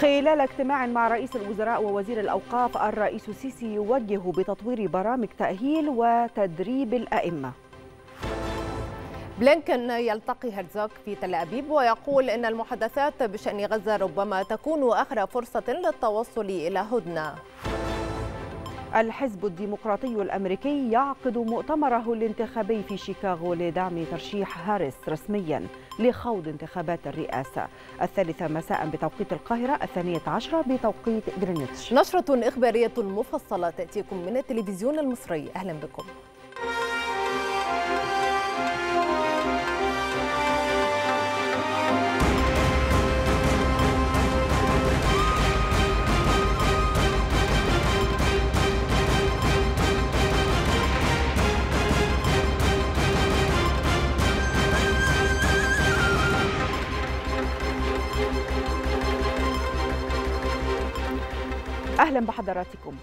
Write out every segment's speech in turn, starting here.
خلال اجتماع مع رئيس الوزراء ووزير الأوقاف الرئيس السيسي يوجه بتطوير برامج تأهيل وتدريب الأئمة بلينكن يلتقي هرزوك في تل أبيب ويقول أن المحادثات بشأن غزة ربما تكون آخر فرصة للتوصل إلى هدنة الحزب الديمقراطي الامريكي يعقد مؤتمره الانتخابي في شيكاغو لدعم ترشيح هاريس رسميا لخوض انتخابات الرئاسه الثالثه مساء بتوقيت القاهره الثانيه عشره بتوقيت جرينتش نشره اخباريه مفصله تاتيكم من التلفزيون المصري اهلا بكم أهلا بحضراتكم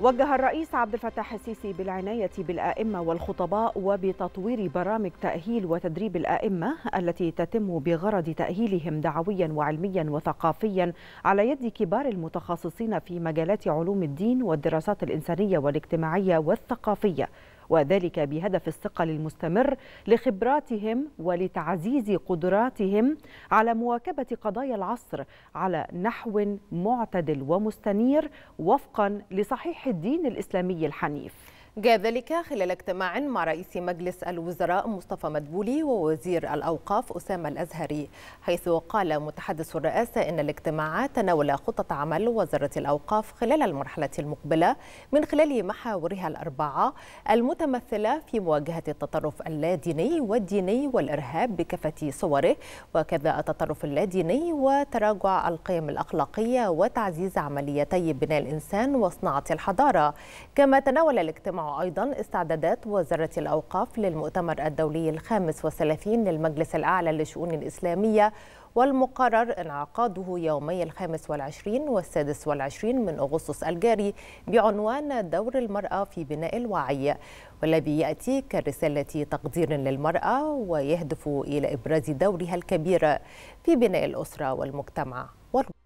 وجه الرئيس عبد الفتاح السيسي بالعناية بالآئمة والخطباء وبتطوير برامج تأهيل وتدريب الآئمة التي تتم بغرض تأهيلهم دعويا وعلميا وثقافيا على يد كبار المتخصصين في مجالات علوم الدين والدراسات الإنسانية والاجتماعية والثقافية وذلك بهدف الثقل المستمر لخبراتهم ولتعزيز قدراتهم على مواكبة قضايا العصر على نحو معتدل ومستنير وفقا لصحيح الدين الإسلامي الحنيف جاء ذلك خلال اجتماع مع رئيس مجلس الوزراء مصطفى مدبولي ووزير الأوقاف أسامة الأزهري حيث قال متحدث الرئاسة إن الاجتماع تناول خطط عمل وزارة الأوقاف خلال المرحلة المقبلة من خلال محاورها الأربعة المتمثلة في مواجهة التطرف اللاديني والديني والإرهاب بكافة صوره وكذا التطرف اللاديني وتراجع القيم الأخلاقية وتعزيز عمليتي بناء الإنسان وصناعة الحضارة كما تناول الاجتماع أيضا استعدادات وزارة الأوقاف للمؤتمر الدولي الخامس والثلاثين للمجلس الأعلى للشؤون الإسلامية والمقرر انعقاده يومي الخامس والعشرين والسادس والعشرين من أغسطس الجاري بعنوان دور المرأة في بناء الوعي والذي يأتي كرسالة تقدير للمرأة ويهدف إلى إبراز دورها الكبير في بناء الأسرة والمجتمع والمجتمع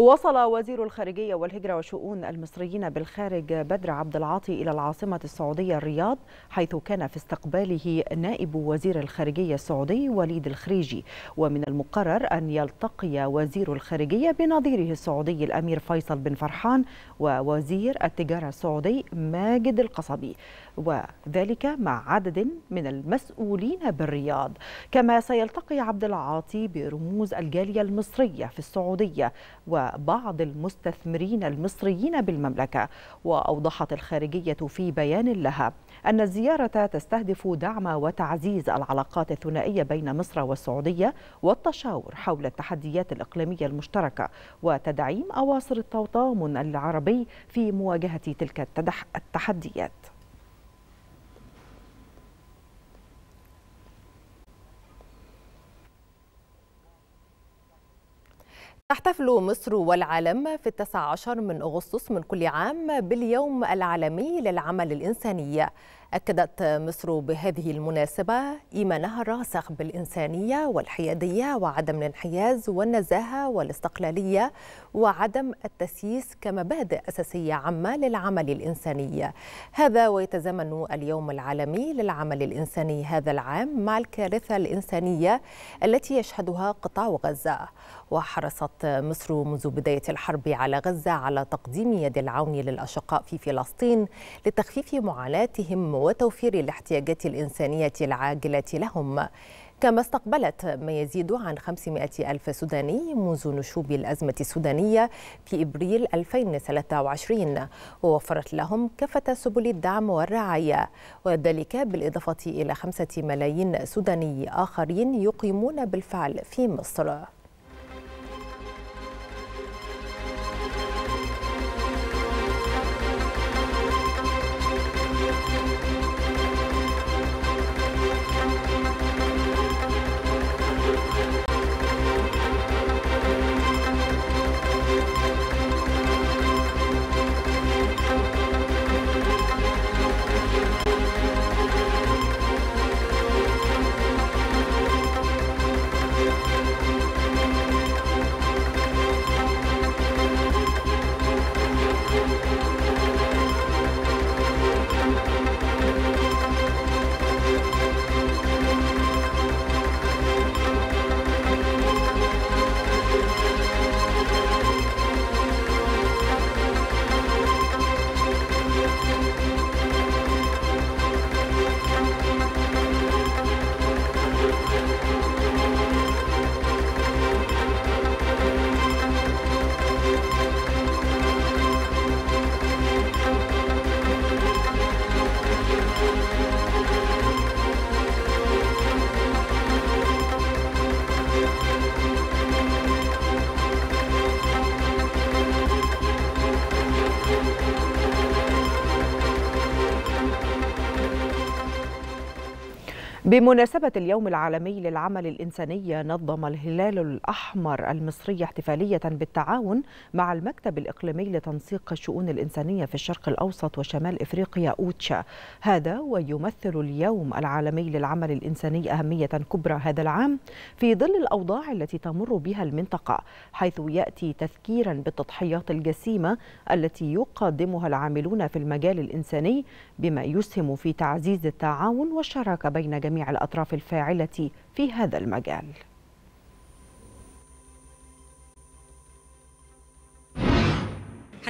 وصل وزير الخارجية والهجرة وشؤون المصريين بالخارج بدر عبد العاطي إلى العاصمة السعودية الرياض حيث كان في استقباله نائب وزير الخارجية السعودي وليد الخريجي ومن المقرر أن يلتقي وزير الخارجية بنظيره السعودي الأمير فيصل بن فرحان ووزير التجارة السعودي ماجد القصبي وذلك مع عدد من المسؤولين بالرياض كما سيلتقي عبد العاطي برموز الجالية المصرية في السعودية وبعض المستثمرين المصريين بالمملكة وأوضحت الخارجية في بيان لها أن الزيارة تستهدف دعم وتعزيز العلاقات الثنائية بين مصر والسعودية والتشاور حول التحديات الإقليمية المشتركة وتدعيم أواصر التضامن العربي في مواجهة تلك التحديات تحتفل مصر والعالم في التاسع عشر من أغسطس من كل عام باليوم العالمي للعمل الإنساني أكدت مصر بهذه المناسبة إيمانها الراسخ بالإنسانية والحيادية وعدم الانحياز والنزاهة والاستقلالية وعدم التسييس كمبادئ أساسية عامة للعمل الإنساني هذا ويتزامن اليوم العالمي للعمل الإنساني هذا العام مع الكارثة الإنسانية التي يشهدها قطاع غزة وحرصت مصر منذ بداية الحرب على غزة على تقديم يد العون للأشقاء في فلسطين لتخفيف معاناتهم وتوفير الاحتياجات الإنسانية العاجلة لهم كما استقبلت ما يزيد عن 500 ألف سوداني منذ نشوب الأزمة السودانية في إبريل 2023 ووفرت لهم كافة سبل الدعم والرعاية وذلك بالإضافة إلى 5 ملايين سوداني آخرين يقيمون بالفعل في مصر بمناسبة اليوم العالمي للعمل الإنساني نظم الهلال الأحمر المصري احتفالية بالتعاون مع المكتب الإقليمي لتنسيق الشؤون الإنسانية في الشرق الأوسط وشمال إفريقيا أوتشا هذا ويمثل اليوم العالمي للعمل الإنساني أهمية كبرى هذا العام في ظل الأوضاع التي تمر بها المنطقة حيث يأتي تذكيرا بالتضحيات الجسيمة التي يقدمها العاملون في المجال الإنساني بما يسهم في تعزيز التعاون والشراكة بين جميع جميع الأطراف الفاعلة في هذا المجال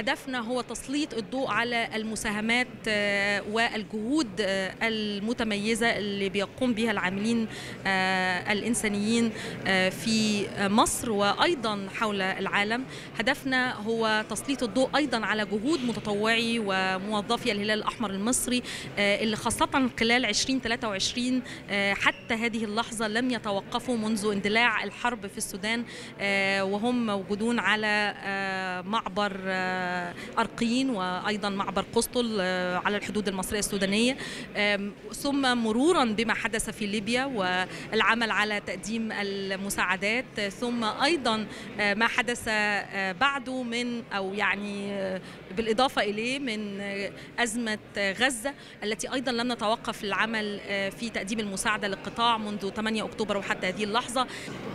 هدفنا هو تسليط الضوء على المساهمات آه، والجهود آه، المتميزة اللي بيقوم بها العاملين آه، الإنسانيين في مصر وأيضا حول العالم هدفنا هو تسليط الضوء أيضا على جهود متطوعي وموظفي الهلال الأحمر المصري اللي خاصة خلال 2023 حتى هذه اللحظة لم يتوقفوا منذ اندلاع الحرب في السودان وهم موجودون على معبر أرقين وأيضا معبر قسطل آه، على الحدود المصرية السودانية ثم مرورا بما حدث في ليبيا والعمل على تقديم المساعدات ثم أيضا آه، ما حدث آه، بعده من أو يعني بالإضافة إليه من أزمة غزة التي أيضا لم نتوقف العمل في تقديم المساعدة للقطاع منذ 8 أكتوبر وحتى هذه اللحظة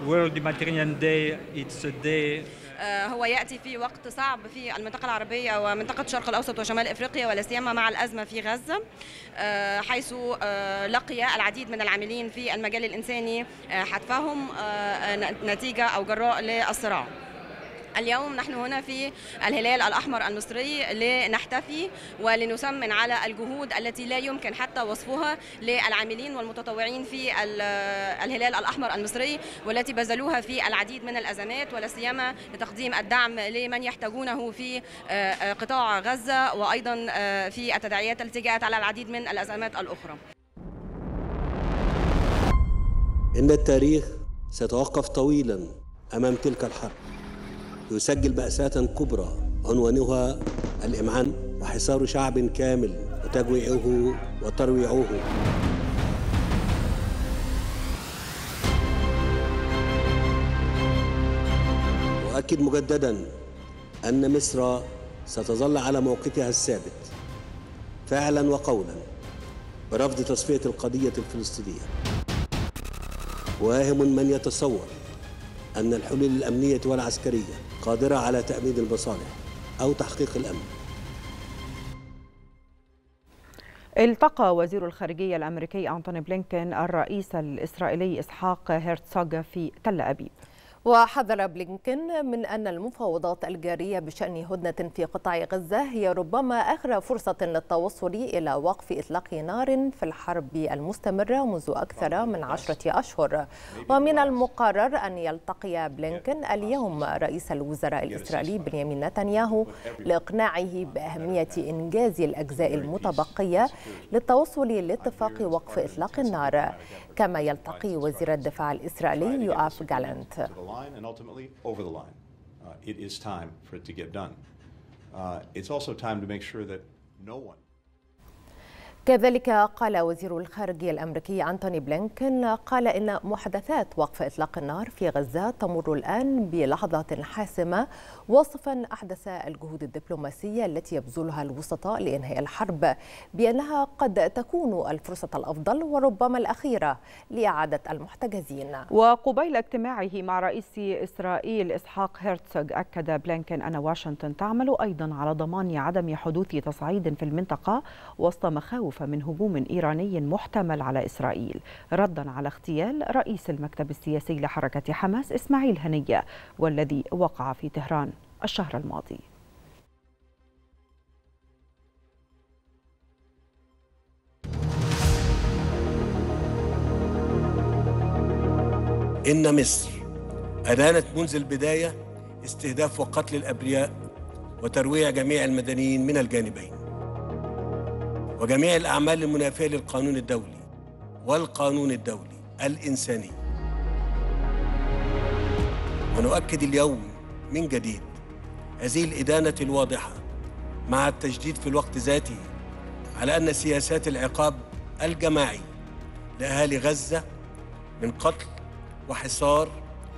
World Humanitarian Day, it's a day آه، هو ياتي في وقت صعب في المنطقه العربيه ومنطقه الشرق الاوسط وشمال افريقيا ولا سيما مع الازمه في غزه آه، حيث آه، لقي العديد من العاملين في المجال الانساني حتفهم نتيجه او جراء للصراع اليوم نحن هنا في الهلال الأحمر المصري لنحتفي ولنسمن على الجهود التي لا يمكن حتى وصفها للعاملين والمتطوعين في الهلال الأحمر المصري والتي بذلوها في العديد من الأزمات ولا سيما لتقديم الدعم لمن يحتاجونه في آه، آه، قطاع غزة وأيضا آه، في التداعيات التي جاءت على العديد من الأزمات الأخرى إن التاريخ سيتوقف طويلا أمام تلك الحرب يسجل بأسات كبرى عنوانها الإمعان وحصار شعب كامل وتجويعه وترويعه أؤكد مجددا أن مصر ستظل على موقفها الثابت فعلا وقولا برفض تصفية القضية الفلسطينية واهم من يتصور أن الحلول الأمنية والعسكرية قادرة على تأمين المصالح أو تحقيق الأمن التقى وزير الخارجية الأمريكي أنتوني بلينكين الرئيس الإسرائيلي إسحاق هيرتسوغ في تل أبيب وحذر بلينكن من أن المفاوضات الجارية بشأن هدنة في قطاع غزة هي ربما آخر فرصة للتوصل إلى وقف إطلاق نار في الحرب المستمرة منذ أكثر من عشرة أشهر ومن المقرر أن يلتقي بلينكن اليوم رئيس الوزراء الإسرائيلي بنيامين نتنياهو لإقناعه بأهمية إنجاز الأجزاء المتبقية للتوصل لاتفاق وقف إطلاق النار كما يلتقي وزير الدفاع الإسرائيلي يؤاف جالانت It is time for it to get done. Uh, it's also time to make sure that no one كذلك قال وزير الخارجية الأمريكي أنتوني بلينكن قال إن محادثات وقف إطلاق النار في غزة تمر الآن بلحظة حاسمة وصفا أحدث الجهود الدبلوماسية التي يبذلها الوسطاء لإنهاء الحرب بأنها قد تكون الفرصة الأفضل وربما الأخيرة لإعادة المحتجزين وقبيل اجتماعه مع رئيس إسرائيل إسحاق هرتسوغ أكد بلينكن أن واشنطن تعمل أيضا على ضمان عدم حدوث تصعيد في المنطقة وسط مخاوف الخوف من هجوم إيراني محتمل على إسرائيل ردا على اغتيال رئيس المكتب السياسي لحركة حماس إسماعيل هنية والذي وقع في تهران الشهر الماضي إن مصر أدانت منذ البداية استهداف وقتل الأبرياء وترويع جميع المدنيين من الجانبين وجميع الأعمال المنافية للقانون الدولي والقانون الدولي الإنساني ونؤكد اليوم من جديد هذه الإدانة الواضحة مع التجديد في الوقت ذاته على أن سياسات العقاب الجماعي لأهالي غزة من قتل وحصار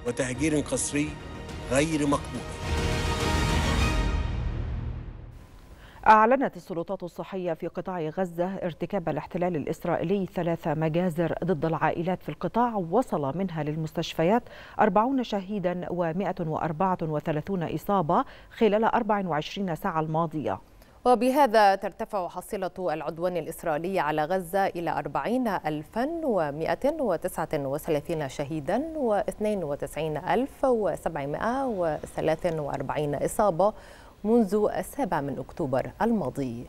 وتهجير قسري غير مقبول أعلنت السلطات الصحية في قطاع غزة ارتكاب الاحتلال الإسرائيلي ثلاث مجازر ضد العائلات في القطاع وصل منها للمستشفيات 40 شهيدا و134 إصابة خلال 24 ساعة الماضية وبهذا ترتفع حصيلة العدوان الإسرائيلي على غزة إلى 40139 شهيدا و92743 إصابة منذ السابع من أكتوبر الماضي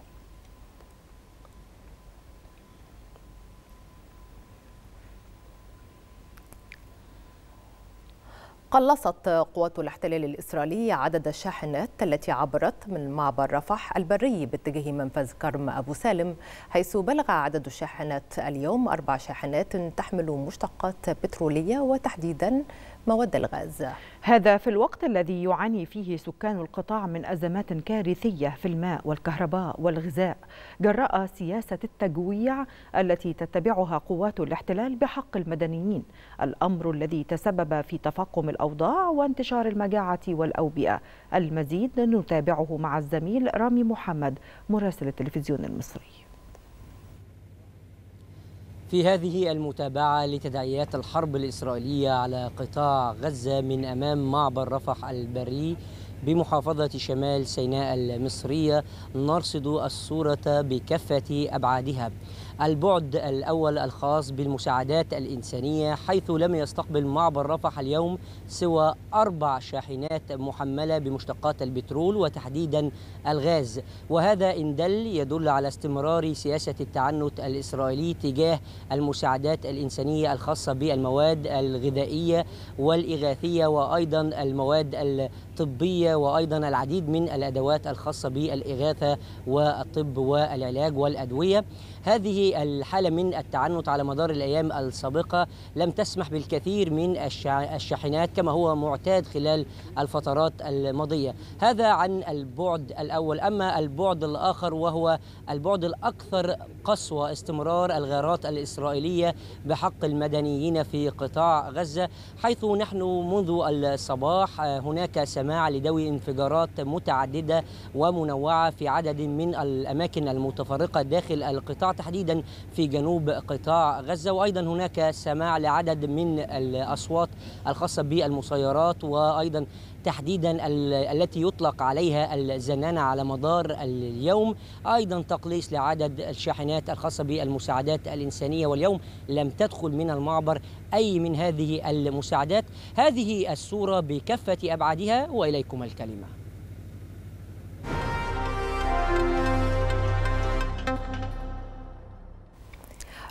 قلصت قوات الاحتلال الإسرائيلي عدد الشاحنات التي عبرت من معبر رفح البري باتجاه منفذ كرم أبو سالم حيث بلغ عدد الشاحنات اليوم أربع شاحنات تحمل مشتقات بترولية وتحديدا مواد الغاز هذا في الوقت الذي يعاني فيه سكان القطاع من أزمات كارثية في الماء والكهرباء والغذاء جراء سياسة التجويع التي تتبعها قوات الاحتلال بحق المدنيين الأمر الذي تسبب في تفاقم الأوضاع وانتشار المجاعة والأوبئة المزيد نتابعه مع الزميل رامي محمد مراسل التلفزيون المصري في هذه المتابعة لتداعيات الحرب الإسرائيلية على قطاع غزة من أمام معبر رفح البري بمحافظة شمال سيناء المصرية نرصد الصورة بكافة أبعادها البعد الأول الخاص بالمساعدات الإنسانية حيث لم يستقبل معبر رفح اليوم سوى أربع شاحنات محملة بمشتقات البترول وتحديدا الغاز وهذا إن دل يدل على استمرار سياسة التعنت الإسرائيلي تجاه المساعدات الإنسانية الخاصة بالمواد الغذائية والإغاثية وأيضا المواد الطبية وأيضا العديد من الأدوات الخاصة بالإغاثة والطب والعلاج والأدوية هذه الحالة من التعنت على مدار الأيام السابقة لم تسمح بالكثير من الشاحنات كما هو معتاد خلال الفترات الماضية هذا عن البعد الأول أما البعد الآخر وهو البعد الأكثر قسوة استمرار الغارات الإسرائيلية بحق المدنيين في قطاع غزة حيث نحن منذ الصباح هناك سماع الجماعة لذوي انفجارات متعددة ومنوعة في عدد من الأماكن المتفرقة داخل القطاع تحديدا في جنوب قطاع غزة وأيضا هناك سماع لعدد من الأصوات الخاصة بالمسيرات وأيضا تحديدا التي يطلق عليها الزنانة على مدار اليوم أيضا تقليص لعدد الشاحنات الخاصة بالمساعدات الإنسانية واليوم لم تدخل من المعبر أي من هذه المساعدات هذه الصورة بكافة أبعادها وإليكم الكلمة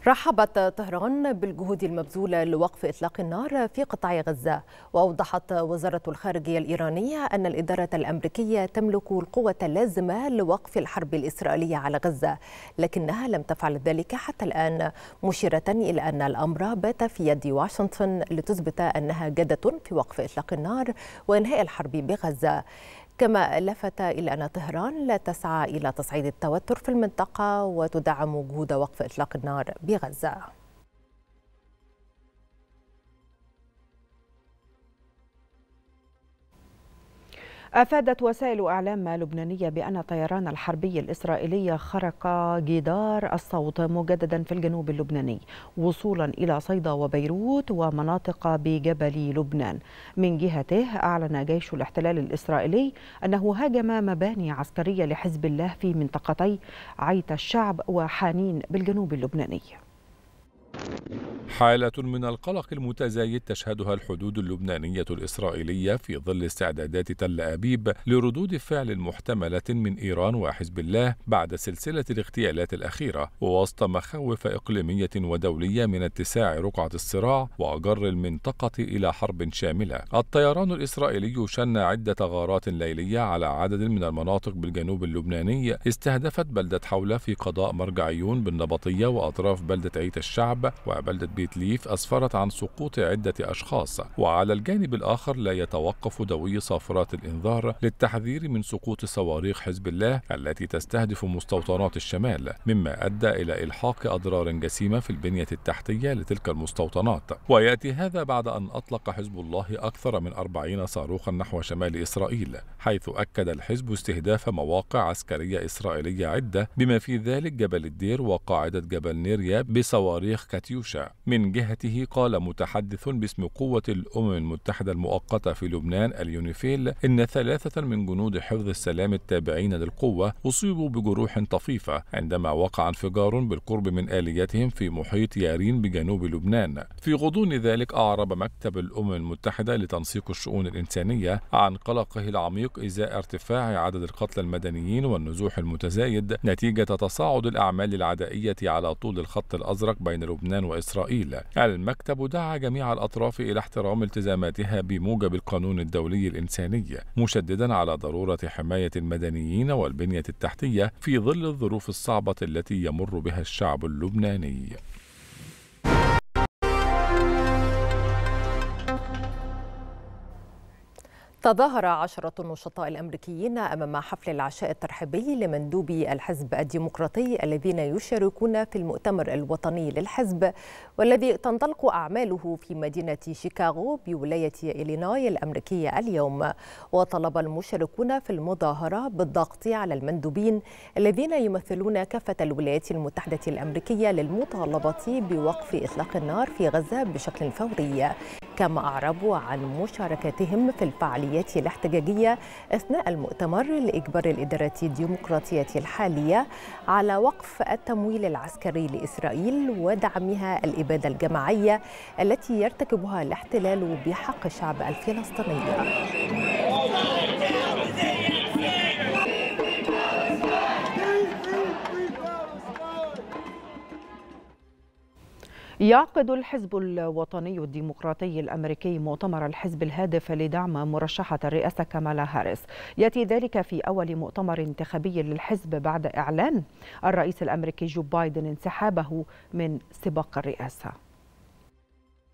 رحبت طهران بالجهود المبذولة لوقف إطلاق النار في قطاع غزة وأوضحت وزارة الخارجية الإيرانية أن الإدارة الأمريكية تملك القوة اللازمة لوقف الحرب الإسرائيلية على غزة لكنها لم تفعل ذلك حتى الآن مشيرة إلى أن الأمر بات في يد واشنطن لتثبت أنها جادة في وقف إطلاق النار وإنهاء الحرب بغزة كما لفت إلى أن طهران لا تسعى إلى تصعيد التوتر في المنطقة وتدعم وجود وقف إطلاق النار بغزة أفادت وسائل أعلام لبنانية بأن الطيران الحربي الإسرائيلي خرق جدار الصوت مجددا في الجنوب اللبناني وصولا إلى صيدا وبيروت ومناطق بجبل لبنان من جهته أعلن جيش الاحتلال الإسرائيلي أنه هاجم مباني عسكرية لحزب الله في منطقتي عيت الشعب وحانين بالجنوب اللبناني حالة من القلق المتزايد تشهدها الحدود اللبنانية الإسرائيلية في ظل استعدادات تل أبيب لردود فعل محتملة من إيران وحزب الله بعد سلسلة الاغتيالات الأخيرة ووسط مخاوف إقليمية ودولية من اتساع رقعة الصراع وجر المنطقة إلى حرب شاملة. الطيران الإسرائيلي شن عدة غارات ليلية على عدد من المناطق بالجنوب اللبناني استهدفت بلدة حولة في قضاء مرجعيون بالنبطية وأطراف بلدة عيت الشعب وبلدة بيت ليف أسفرت عن سقوط عدة أشخاص وعلى الجانب الآخر لا يتوقف دوي صافرات الإنذار للتحذير من سقوط صواريخ حزب الله التي تستهدف مستوطنات الشمال مما أدى إلى إلحاق أضرار جسيمة في البنية التحتية لتلك المستوطنات ويأتي هذا بعد أن أطلق حزب الله أكثر من 40 صاروخا نحو شمال إسرائيل حيث أكد الحزب استهداف مواقع عسكرية إسرائيلية عدة بما في ذلك جبل الدير وقاعدة جبل نيريا بصواريخ كاتيوشا من جهته قال متحدث باسم قوة الأمم المتحدة المؤقتة في لبنان اليونيفيل إن ثلاثة من جنود حفظ السلام التابعين للقوة أصيبوا بجروح طفيفة عندما وقع انفجار بالقرب من آليتهم في محيط يارين بجنوب لبنان في غضون ذلك أعرب مكتب الأمم المتحدة لتنسيق الشؤون الإنسانية عن قلقه العميق إزاء ارتفاع عدد القتلى المدنيين والنزوح المتزايد نتيجة تصاعد الأعمال العدائية على طول الخط الأزرق بين لبنان لبنان وإسرائيل المكتب دعا جميع الأطراف إلى احترام التزاماتها بموجب القانون الدولي الإنساني مشددا على ضرورة حماية المدنيين والبنية التحتية في ظل الظروف الصعبة التي يمر بها الشعب اللبناني تظاهر عشرة نشطاء الأمريكيين أمام حفل العشاء الترحيبي لمندوبي الحزب الديمقراطي الذين يشاركون في المؤتمر الوطني للحزب والذي تنطلق أعماله في مدينة شيكاغو بولاية إلينوي الأمريكية اليوم وطلب المشاركون في المظاهرة بالضغط على المندوبين الذين يمثلون كافة الولايات المتحدة الأمريكية للمطالبة بوقف إطلاق النار في غزة بشكل فوري كما أعربوا عن مشاركتهم في الفعل فعالياته الاحتجاجية أثناء المؤتمر لإجبار الإدارات الديمقراطية الحالية على وقف التمويل العسكري لإسرائيل ودعمها الإبادة الجماعية التي يرتكبها الاحتلال بحق الشعب الفلسطيني يعقد الحزب الوطني الديمقراطي الأمريكي مؤتمر الحزب الهادف لدعم مرشحة الرئاسة كامالا هاريس يأتي ذلك في أول مؤتمر انتخابي للحزب بعد إعلان الرئيس الأمريكي جو بايدن انسحابه من سباق الرئاسة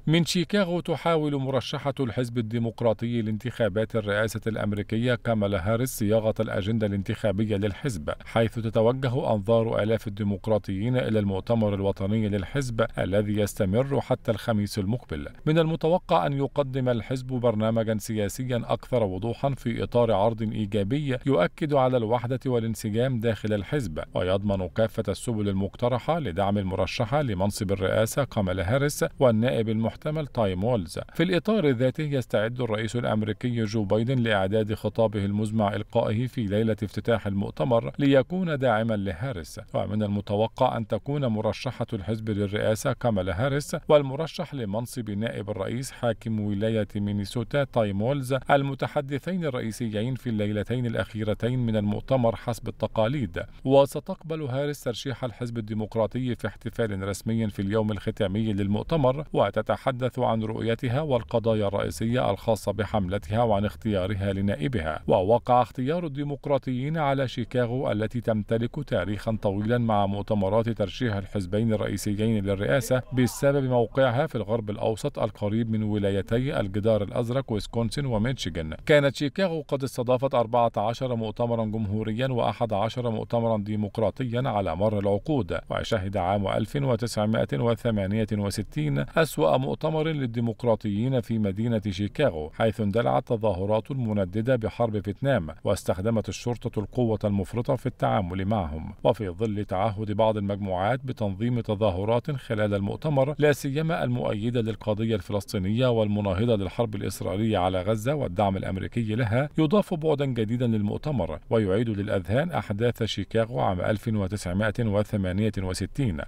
من شيكاغو تحاول مرشحة الحزب الديمقراطي لانتخابات الرئاسة الأمريكية كامالا هاريس صياغة الأجندة الانتخابية للحزب حيث تتوجه أنظار آلاف الديمقراطيين إلى المؤتمر الوطني للحزب الذي يستمر حتى الخميس المقبل من المتوقع أن يقدم الحزب برنامجا سياسيا أكثر وضوحا في إطار عرض إيجابي يؤكد على الوحدة والانسجام داخل الحزب ويضمن كافة السبل المقترحة لدعم المرشحة لمنصب الرئاسة كامالا هاريس والنائب المح- المحتمل تايم وولز في الإطار ذاته يستعد الرئيس الأمريكي جو بايدن لإعداد خطابه المزمع إلقائه في ليلة افتتاح المؤتمر ليكون داعما لهاريس ومن المتوقع أن تكون مرشحة الحزب للرئاسة كامالا هاريس والمرشح لمنصب نائب الرئيس حاكم ولاية مينيسوتا تايم وولز المتحدثين الرئيسيين في الليلتين الأخيرتين من المؤتمر حسب التقاليد وستقبل هاريس ترشيح الحزب الديمقراطي في احتفال رسمي في اليوم الختامي للمؤتمر وتتحدث تتحدث عن رؤيتها والقضايا الرئيسية الخاصة بحملتها وعن اختيارها لنائبها ووقع اختيار الديمقراطيين على شيكاغو التي تمتلك تاريخا طويلا مع مؤتمرات ترشيح الحزبين الرئيسيين للرئاسة بسبب موقعها في الغرب الأوسط القريب من ولايتي الجدار الأزرق ويسكونسن وميشيغان كانت شيكاغو قد استضافت 14 مؤتمرا جمهوريا و11 مؤتمرا ديمقراطيا على مر العقود وشهد عام 1968 أسوأ مؤتمر مؤتمر للديمقراطيين في مدينة شيكاغو حيث اندلعت تظاهرات منددة بحرب فيتنام واستخدمت الشرطة القوة المفرطة في التعامل معهم وفي ظل تعهد بعض المجموعات بتنظيم تظاهرات خلال المؤتمر لا سيما المؤيدة للقضية الفلسطينية والمناهضة للحرب الإسرائيلية على غزة والدعم الأمريكي لها يضاف بعدا جديدا للمؤتمر ويعيد للأذهان أحداث شيكاغو عام 1968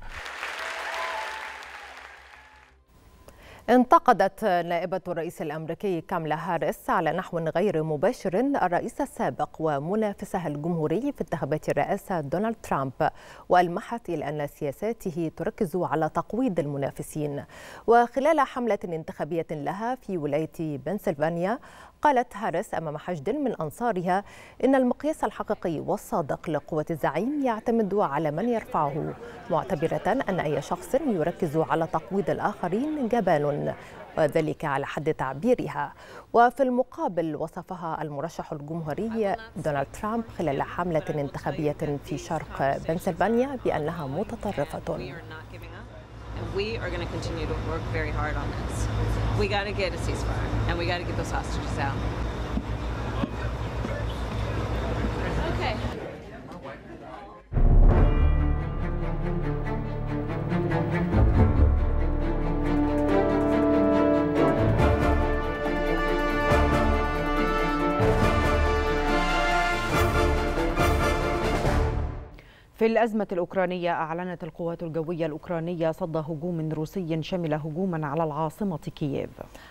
انتقدت نائبة الرئيس الأمريكي كاملا هاريس على نحو غير مباشر الرئيس السابق ومنافسها الجمهوري في انتخابات الرئاسة دونالد ترامب وألمحت إلى أن سياساته تركز على تقويض المنافسين وخلال حملة انتخابية لها في ولاية بنسلفانيا قالت هارس أمام حشد من أنصارها إن المقياس الحقيقي والصادق لقوة الزعيم يعتمد على من يرفعه معتبرة أن أي شخص يركز على تقويض الآخرين جبان وذلك على حد تعبيرها وفي المقابل وصفها المرشح الجمهوري دونالد ترامب خلال حملة انتخابية في شرق بنسلفانيا بأنها متطرفة and we are going to continue to work very hard on this. We got to get a ceasefire, and we got to get those hostages out. Okay. في الأزمة الأوكرانية أعلنت القوات الجوية الأوكرانية صد هجوم روسي شمل هجوما على العاصمة كييف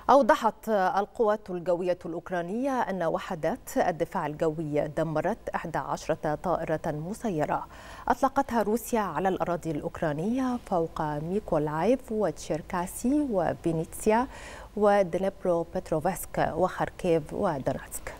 أوضحت القوات الجوية الأوكرانية أن وحدات الدفاع الجوي دمرت 11 طائرة مسيرة أطلقتها روسيا على الأراضي الأوكرانية فوق ميكولايف وتشيركاسي وفينيتسيا ودنيبرو بتروفسك وخاركيف ودونتسك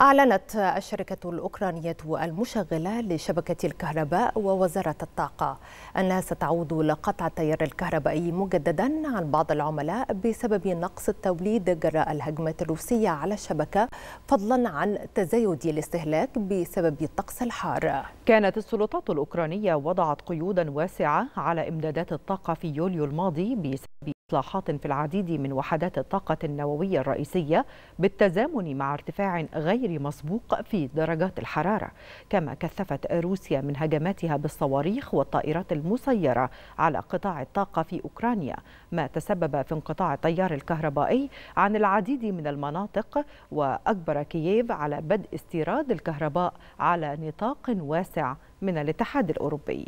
أعلنت الشركة الأوكرانية المشغلة لشبكة الكهرباء ووزارة الطاقة أنها ستعود لقطع التيار الكهربائي مجددا عن بعض العملاء بسبب نقص التوليد جراء الهجمة الروسية على الشبكة فضلا عن تزايد الاستهلاك بسبب الطقس الحار كانت السلطات الأوكرانية وضعت قيودا واسعة على إمدادات الطاقة في يوليو الماضي بسبب إصلاحات في العديد من وحدات الطاقة النووية الرئيسية بالتزامن مع ارتفاع غير مسبوق في درجات الحرارة كما كثفت روسيا من هجماتها بالصواريخ والطائرات المسيرة على قطاع الطاقة في أوكرانيا ما تسبب في انقطاع التيار الكهربائي عن العديد من المناطق وأجبر كييف على بدء استيراد الكهرباء على نطاق واسع من الاتحاد الأوروبي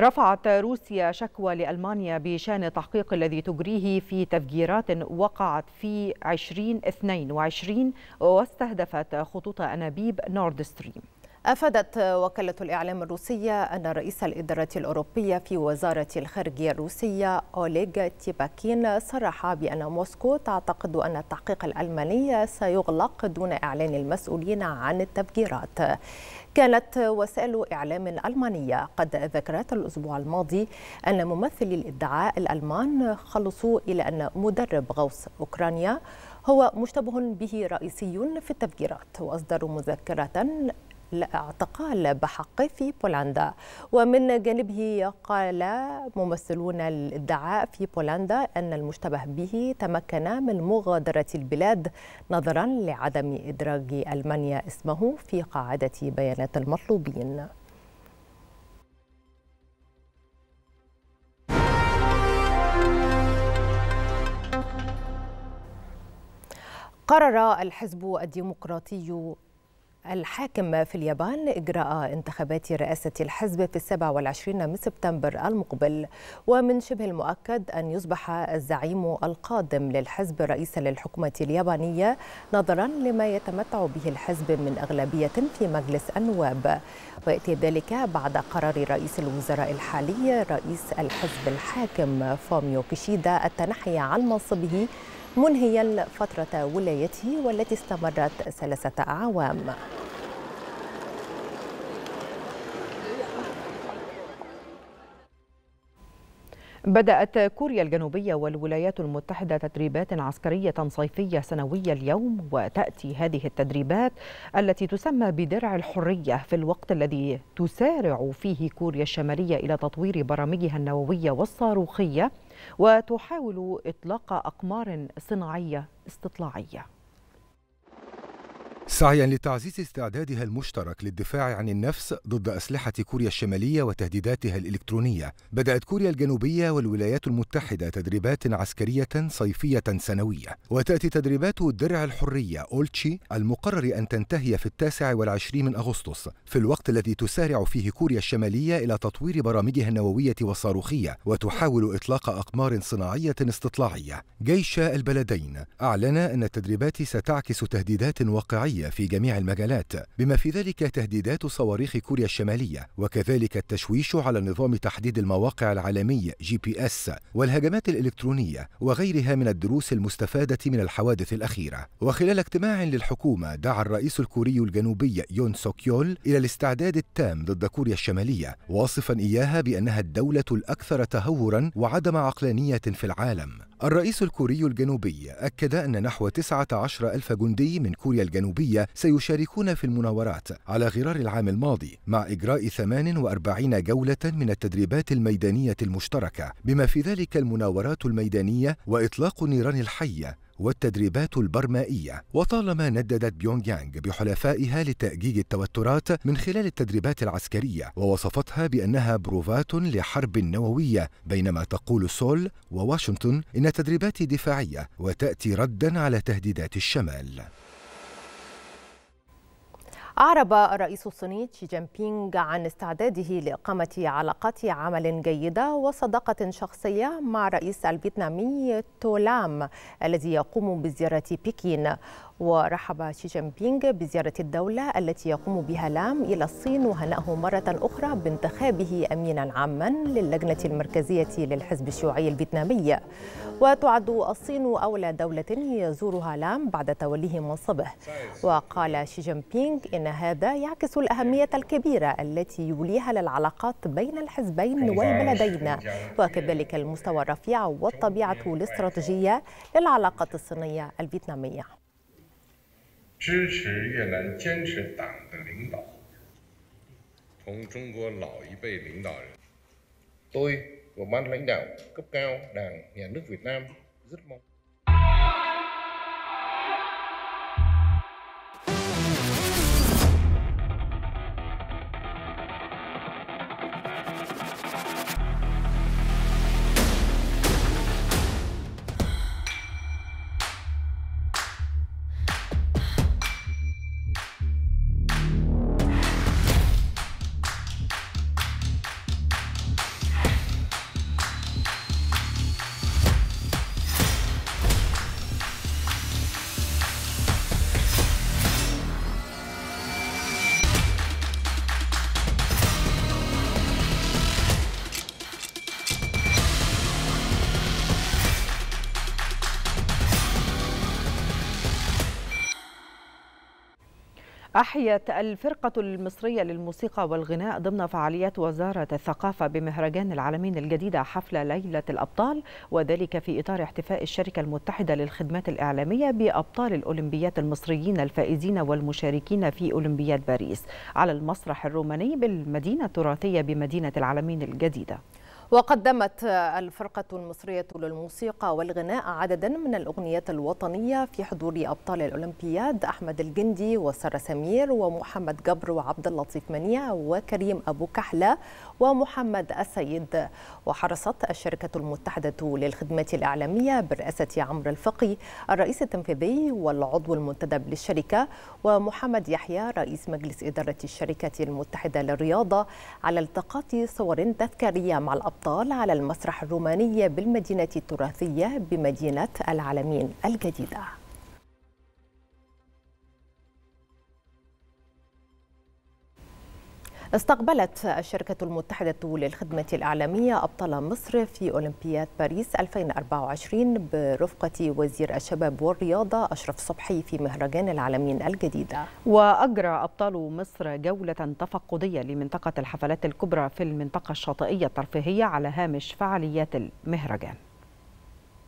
رفعت روسيا شكوى لألمانيا بشان التحقيق الذي تجريه في تفجيرات وقعت في 2022 واستهدفت خطوط أنابيب نورد ستريم أفادت وكالة الإعلام الروسية أن رئيس الإدارة الأوروبية في وزارة الخارجية الروسية أوليغ تيباكين صرح بأن موسكو تعتقد أن التحقيق الألماني سيغلق دون إعلان المسؤولين عن التفجيرات كانت وسائل إعلام ألمانية قد ذكرت الأسبوع الماضي أن ممثلي الادعاء الألمان خلصوا إلى أن مدرب غوص أوكرانيا هو مشتبه به رئيسي في التفجيرات وأصدروا مذكرة اعتقال بحق في بولندا ومن جانبه قال ممثلون الادعاء في بولندا أن المشتبه به تمكن من مغادرة البلاد نظرا لعدم إدراج ألمانيا اسمه في قاعدة بيانات المطلوبين قرر الحزب الديمقراطي الحاكم في اليابان إجراء انتخابات رئاسة الحزب في 27 من سبتمبر المقبل ومن شبه المؤكد أن يصبح الزعيم القادم للحزب رئيسا للحكومة اليابانية نظرا لما يتمتع به الحزب من أغلبية في مجلس النواب ويأتي ذلك بعد قرار رئيس الوزراء الحالي رئيس الحزب الحاكم فوميو كيشيدا التنحي عن منصبه منهيا فترة ولايته والتي استمرت ثلاثة أعوام بدأت كوريا الجنوبية والولايات المتحدة تدريبات عسكرية صيفية سنوية اليوم وتأتي هذه التدريبات التي تسمى بدرع الحرية في الوقت الذي تسارع فيه كوريا الشمالية إلى تطوير برامجها النووية والصاروخية وتحاول إطلاق أقمار صناعية استطلاعية سعيا لتعزيز استعدادها المشترك للدفاع عن النفس ضد اسلحه كوريا الشماليه وتهديداتها الالكترونيه بدات كوريا الجنوبيه والولايات المتحده تدريبات عسكريه صيفيه سنويه وتاتي تدريبات درع الحريه اولتشي المقرر ان تنتهي في التاسع والعشرين من اغسطس في الوقت الذي تسارع فيه كوريا الشماليه الى تطوير برامجها النوويه والصاروخيه وتحاول اطلاق اقمار صناعيه استطلاعيه جيش البلدين اعلن ان التدريبات ستعكس تهديدات واقعيه الأمريكية في جميع المجالات بما في ذلك تهديدات صواريخ كوريا الشمالية وكذلك التشويش على نظام تحديد المواقع العالمي جي بي اس والهجمات الإلكترونية وغيرها من الدروس المستفادة من الحوادث الأخيرة وخلال اجتماع للحكومة دعا الرئيس الكوري الجنوبي يون سوكيول إلى الاستعداد التام ضد كوريا الشمالية واصفا إياها بأنها الدولة الأكثر تهورا وعدم عقلانية في العالم الرئيس الكوري الجنوبي أكد أن نحو 19 ألف جندي من كوريا الجنوبية سيشاركون في المناورات على غرار العام الماضي مع إجراء 48 جولة من التدريبات الميدانية المشتركة بما في ذلك المناورات الميدانية وإطلاق النيران الحية والتدريبات البرمائية وطالما نددت بيونغ يانغ بحلفائها لتأجيج التوترات من خلال التدريبات العسكرية ووصفتها بأنها بروفات لحرب نووية بينما تقول سول وواشنطن إن التدريبات دفاعية وتأتي ردا على تهديدات الشمال أعرب الرئيس الصيني شي جين بينغ عن استعداده لإقامة علاقات عمل جيدة وصداقة شخصية مع الرئيس الفيتنامي تولام الذي يقوم بزيارة بكين ورحب شي جين بينغ بزيارة الدولة التي يقوم بها لام إلى الصين وهنأه مرة أخرى بانتخابه أمينا عاما للجنة المركزية للحزب الشيوعي الفيتنامي وتعد الصين أولى دولة يزورها لام بعد توليه منصبه وقال شي جين بينغ إن هذا يعكس الأهمية الكبيرة التي يوليها للعلاقات بين الحزبين أيوة. والبلدين أيوة. وكذلك المستوى الرفيع والطبيعة الاستراتيجية للعلاقات الصينية الفيتنامية 支持越南坚持党的领导，同中国老一辈领导人。各位，我们领导、最高、党和国家越南，最梦。أحيت الفرقة المصرية للموسيقى والغناء ضمن فعاليات وزارة الثقافة بمهرجان العالمين الجديدة حفل ليلة الأبطال وذلك في إطار احتفاء الشركة المتحدة للخدمات الإعلامية بأبطال الأولمبيات المصريين الفائزين والمشاركين في أولمبياد باريس على المسرح الروماني بالمدينة التراثية بمدينة العالمين الجديدة وقدمت الفرقة المصرية للموسيقى والغناء عددا من الأغنيات الوطنية في حضور أبطال الأولمبياد أحمد الجندي وسارة سمير ومحمد جبر وعبد اللطيف منيع وكريم أبو كحلة ومحمد السيد وحرصت الشركة المتحدة للخدمة الإعلامية برئاسة عمرو الفقي الرئيس التنفيذي والعضو المنتدب للشركة ومحمد يحيى رئيس مجلس إدارة الشركة المتحدة للرياضة على التقاط صور تذكارية مع الأبطال على المسرح الروماني بالمدينة التراثية بمدينة العالمين الجديدة استقبلت الشركة المتحدة للخدمة الإعلامية أبطال مصر في أولمبياد باريس 2024 برفقة وزير الشباب والرياضة أشرف صبحي في مهرجان العالمين الجديدة وأجرى أبطال مصر جولة تفقدية لمنطقة الحفلات الكبرى في المنطقة الشاطئية الترفيهية على هامش فعاليات المهرجان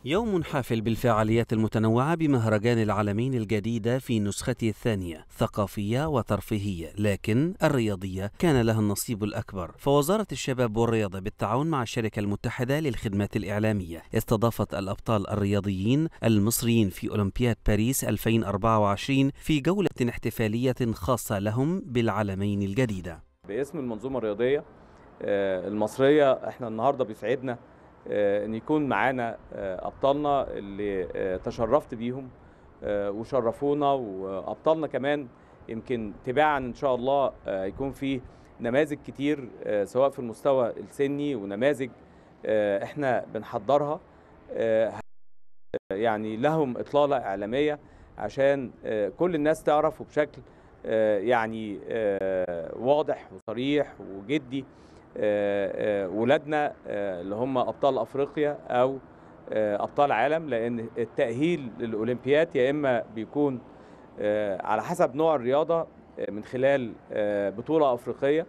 يوم حافل بالفعاليات المتنوعة بمهرجان العالمين الجديدة في نسخته الثانية ثقافية وترفيهية لكن الرياضية كان لها النصيب الأكبر فوزارة الشباب والرياضة بالتعاون مع الشركة المتحدة للخدمات الإعلامية استضافت الأبطال الرياضيين المصريين في أولمبياد باريس 2024 في جولة احتفالية خاصة لهم بالعالمين الجديدة باسم المنظومة الرياضية آه، المصرية احنا النهاردة بيسعدنا آه، ان يكون معانا آه، ابطالنا اللي آه، تشرفت بيهم وشرفونا وابطالنا كمان يمكن تباعا ان شاء الله يكون في نماذج كتير سواء في المستوى السني ونماذج احنا بنحضرها يعني لهم اطلاله اعلاميه عشان كل الناس تعرف وبشكل يعني واضح وصريح وجدي آه، آه، ولادنا آه، اللي هم ابطال افريقيا او ابطال عالم لان التاهيل للاولمبياد يا اما بيكون على حسب نوع الرياضه من خلال بطوله افريقيه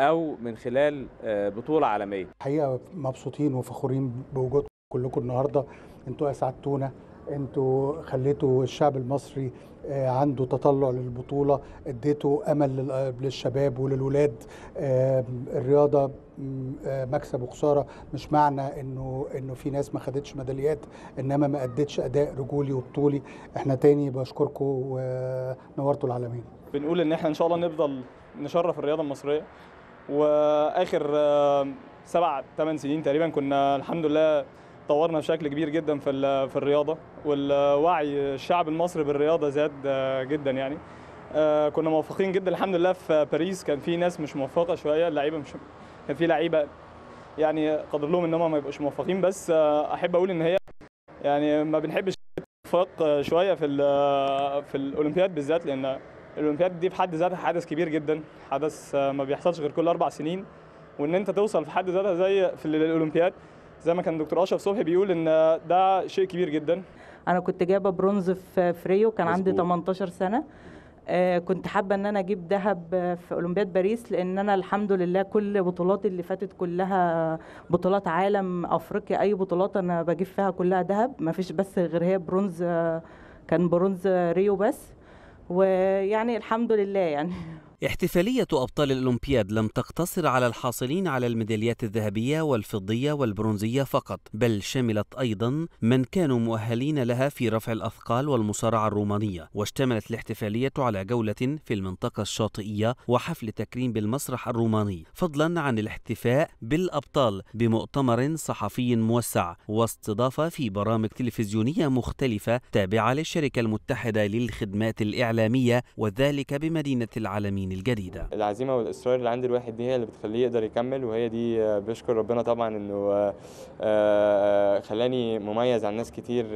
او من خلال بطوله عالميه. الحقيقه مبسوطين وفخورين بوجودكم كلكم النهارده انتوا اسعدتونا انتوا خليتوا الشعب المصري آه، عنده تطلع للبطوله اديتوا امل للشباب وللولاد آه، الرياضه آه، مكسب وخساره مش معنى انه انه في ناس ما خدتش ميداليات انما ما ادتش اداء رجولي وبطولي احنا تاني بشكركم ونورتوا العالمين بنقول ان احنا ان شاء الله نفضل نشرف الرياضه المصريه واخر سبع ثمان سنين تقريبا كنا الحمد لله طورنا بشكل كبير جدا في في الرياضه والوعي الشعب المصري بالرياضه زاد جدا يعني آه، كنا موفقين جدا الحمد لله في باريس كان في ناس مش موفقه شويه اللعيبه مش كان في لعيبه يعني قدر لهم ان هم ما يبقوش موفقين بس آه، احب اقول ان هي يعني ما بنحبش الاتفاق آه، شويه في في الاولمبياد بالذات لان الاولمبياد دي في حد ذاتها حدث كبير جدا حدث ما بيحصلش غير كل اربع سنين وان انت توصل في حد ذاتها زي في الاولمبياد زي ما كان دكتور اشرف صبحي بيقول ان ده شيء كبير جدا انا كنت جايبه برونز في فريو كان عندي 18 سنه آه، كنت حابه ان انا اجيب ذهب في اولمبياد باريس لان انا الحمد لله كل بطولاتي اللي فاتت كلها بطولات عالم افريقيا اي بطولات انا بجيب فيها كلها ذهب ما فيش بس غير هي برونز آه، كان برونز ريو بس ويعني الحمد لله يعني احتفالية أبطال الأولمبياد لم تقتصر على الحاصلين على الميداليات الذهبية والفضية والبرونزية فقط بل شملت أيضا من كانوا مؤهلين لها في رفع الأثقال والمصارعة الرومانية واشتملت الاحتفالية على جولة في المنطقة الشاطئية وحفل تكريم بالمسرح الروماني فضلا عن الاحتفاء بالأبطال بمؤتمر صحفي موسع واستضافة في برامج تلفزيونية مختلفة تابعة للشركة المتحدة للخدمات الإعلامية وذلك بمدينة العالمين الفنانين الجديدة العزيمة والإصرار اللي عند الواحد دي هي اللي بتخليه يقدر يكمل وهي دي آه، بشكر ربنا طبعا إنه آه، آه، خلاني مميز عن ناس كتير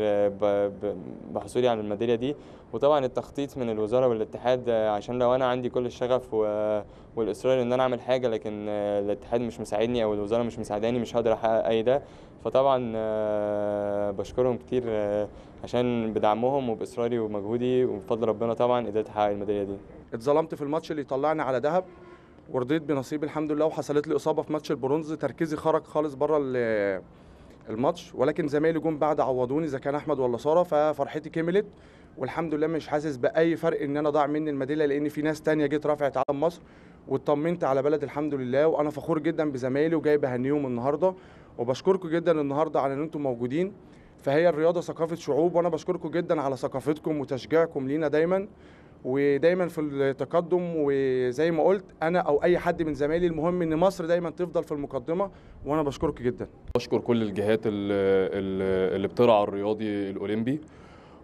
بحصولي على الميدالية دي وطبعا التخطيط من الوزارة والاتحاد عشان لو أنا عندي كل الشغف والإصرار إن أنا أعمل حاجة لكن الاتحاد مش مساعدني أو الوزارة مش مساعداني مش هقدر أحقق أي ده فطبعا بشكرهم كتير عشان بدعمهم وبإصراري ومجهودي وبفضل ربنا طبعا قدرت أحقق الميدالية دي اتظلمت في الماتش اللي طلعني على دهب ورضيت بنصيبي الحمد لله وحصلت لي اصابه في ماتش البرونز تركيزي خرج خالص بره الماتش ولكن زمايلي جم بعد عوضوني اذا كان احمد ولا ساره ففرحتي كملت والحمد لله مش حاسس باي فرق ان انا ضاع مني الميداليه لان في ناس تانية جت رفعت علم مصر واطمنت على بلد الحمد لله وانا فخور جدا بزمايلي وجاي بهنيهم النهارده وبشكركم جدا النهارده على ان انتم موجودين فهي الرياضه ثقافه شعوب وانا بشكركم جدا على ثقافتكم وتشجيعكم لينا دايما ودايما في التقدم وزي ما قلت انا او اي حد من زمايلي المهم ان مصر دايما تفضل في المقدمه وانا بشكرك جدا بشكر كل الجهات اللي بترعى الرياضي الاولمبي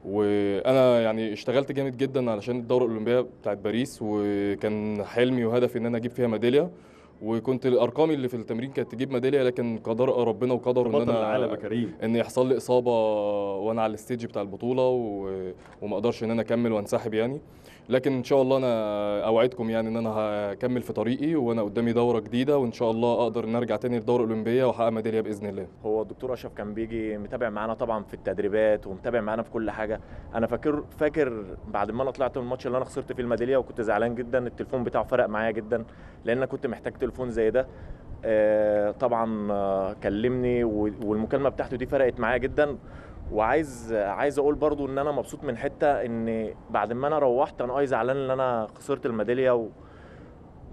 وانا يعني اشتغلت جامد جدا علشان الدوره الاولمبيه بتاعت باريس وكان حلمي وهدفي ان انا اجيب فيها ميداليه وكنت الارقام اللي في التمرين كانت تجيب ميداليه لكن قدر ربنا وقدر ان انا ان يحصل لي اصابه وانا على الستيج بتاع البطوله و... وما اقدرش ان انا اكمل وانسحب يعني لكن ان شاء الله انا اوعدكم يعني ان انا هكمل في طريقي وانا قدامي دوره جديده وان شاء الله اقدر ان ارجع تاني للدوره الاولمبيه واحقق ميداليه باذن الله هو الدكتور اشرف كان بيجي متابع معانا طبعا في التدريبات ومتابع معانا في كل حاجه انا فاكر فاكر بعد ما انا طلعت من الماتش اللي انا خسرت فيه الميداليه وكنت زعلان جدا التليفون بتاعه فرق معايا جدا لان انا كنت محتاج تليفون زي ده آه، طبعا آه، كلمني والمكالمه بتاعته دي فرقت معايا جدا وعايز عايز اقول برضو ان انا مبسوط من حته ان بعد ما انا روحت انا اي آه، زعلان ان انا خسرت الميداليه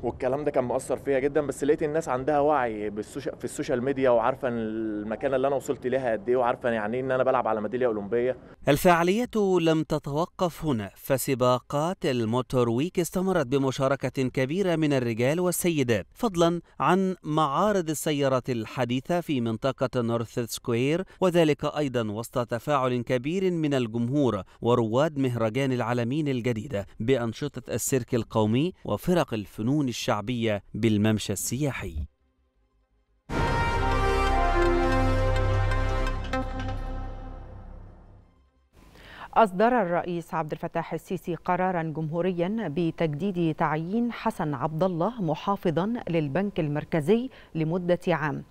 والكلام ده كان مأثر فيا جدا بس لقيت الناس عندها وعي بالسوشيال في السوشيال ميديا وعارفه المكانه اللي انا وصلت ليها قد ايه وعارفه يعني إيه ان انا بلعب على ميداليه اولمبيه الفعاليه لم تتوقف هنا فسباقات الموتور ويك استمرت بمشاركه كبيره من الرجال والسيدات فضلا عن معارض السيارات الحديثه في منطقه نورث سكوير وذلك ايضا وسط تفاعل كبير من الجمهور ورواد مهرجان العالمين الجديده بانشطه السيرك القومي وفرق الفنون الشعبية بالممشى السياحي أصدر الرئيس عبد الفتاح السيسي قرارا جمهوريا بتجديد تعيين حسن عبد الله محافظا للبنك المركزي لمدة عام